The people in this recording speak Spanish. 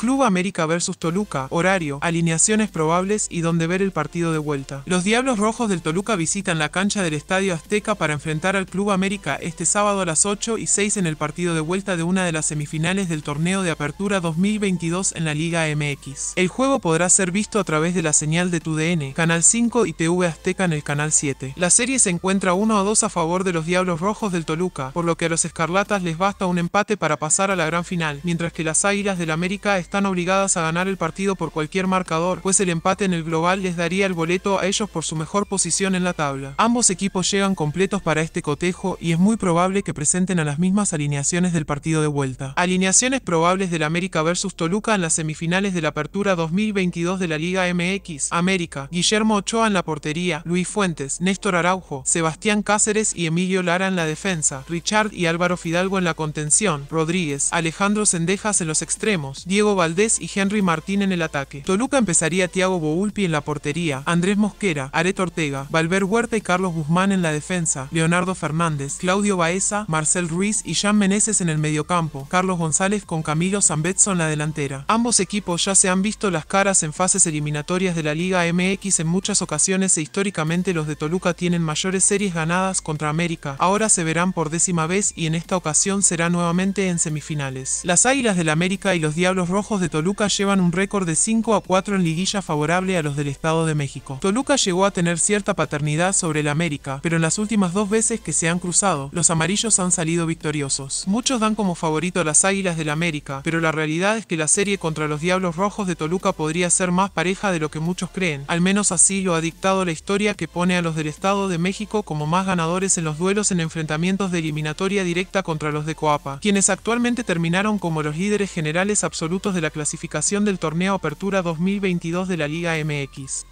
Club América vs Toluca, horario, alineaciones probables y donde ver el partido de vuelta. Los Diablos Rojos del Toluca visitan la cancha del Estadio Azteca para enfrentar al Club América este sábado a las 8 y 6 en el partido de vuelta de una de las semifinales del torneo de apertura 2022 en la Liga MX. El juego podrá ser visto a través de la señal de TUDN, Canal 5 y TV Azteca en el Canal 7. La serie se encuentra 1 a 2 a favor de los Diablos Rojos del Toluca, por lo que a los Escarlatas les basta un empate para pasar a la gran final, mientras que las Águilas del América están están obligadas a ganar el partido por cualquier marcador, pues el empate en el global les daría el boleto a ellos por su mejor posición en la tabla. Ambos equipos llegan completos para este cotejo y es muy probable que presenten a las mismas alineaciones del partido de vuelta. Alineaciones probables del América vs Toluca en las semifinales de la apertura 2022 de la Liga MX. América, Guillermo Ochoa en la portería, Luis Fuentes, Néstor Araujo, Sebastián Cáceres y Emilio Lara en la defensa, Richard y Álvaro Fidalgo en la contención, Rodríguez, Alejandro Sendejas en los extremos, Diego Valdés y Henry Martín en el ataque. Toluca empezaría Thiago Boulpi en la portería, Andrés Mosquera, Aret Ortega, Valver Huerta y Carlos Guzmán en la defensa, Leonardo Fernández, Claudio Baeza, Marcel Ruiz y Jean Meneses en el mediocampo, Carlos González con Camilo Zambetso en la delantera. Ambos equipos ya se han visto las caras en fases eliminatorias de la Liga MX en muchas ocasiones e históricamente los de Toluca tienen mayores series ganadas contra América. Ahora se verán por décima vez y en esta ocasión será nuevamente en semifinales. Las Águilas del América y los Diablos Rojos de Toluca llevan un récord de 5 a 4 en liguilla favorable a los del Estado de México. Toluca llegó a tener cierta paternidad sobre el América, pero en las últimas dos veces que se han cruzado, los amarillos han salido victoriosos. Muchos dan como favorito a las Águilas del América, pero la realidad es que la serie contra los Diablos Rojos de Toluca podría ser más pareja de lo que muchos creen, al menos así lo ha dictado la historia que pone a los del Estado de México como más ganadores en los duelos en enfrentamientos de eliminatoria directa contra los de Coapa, quienes actualmente terminaron como los líderes generales absolutos de la clasificación del torneo Apertura 2022 de la Liga MX.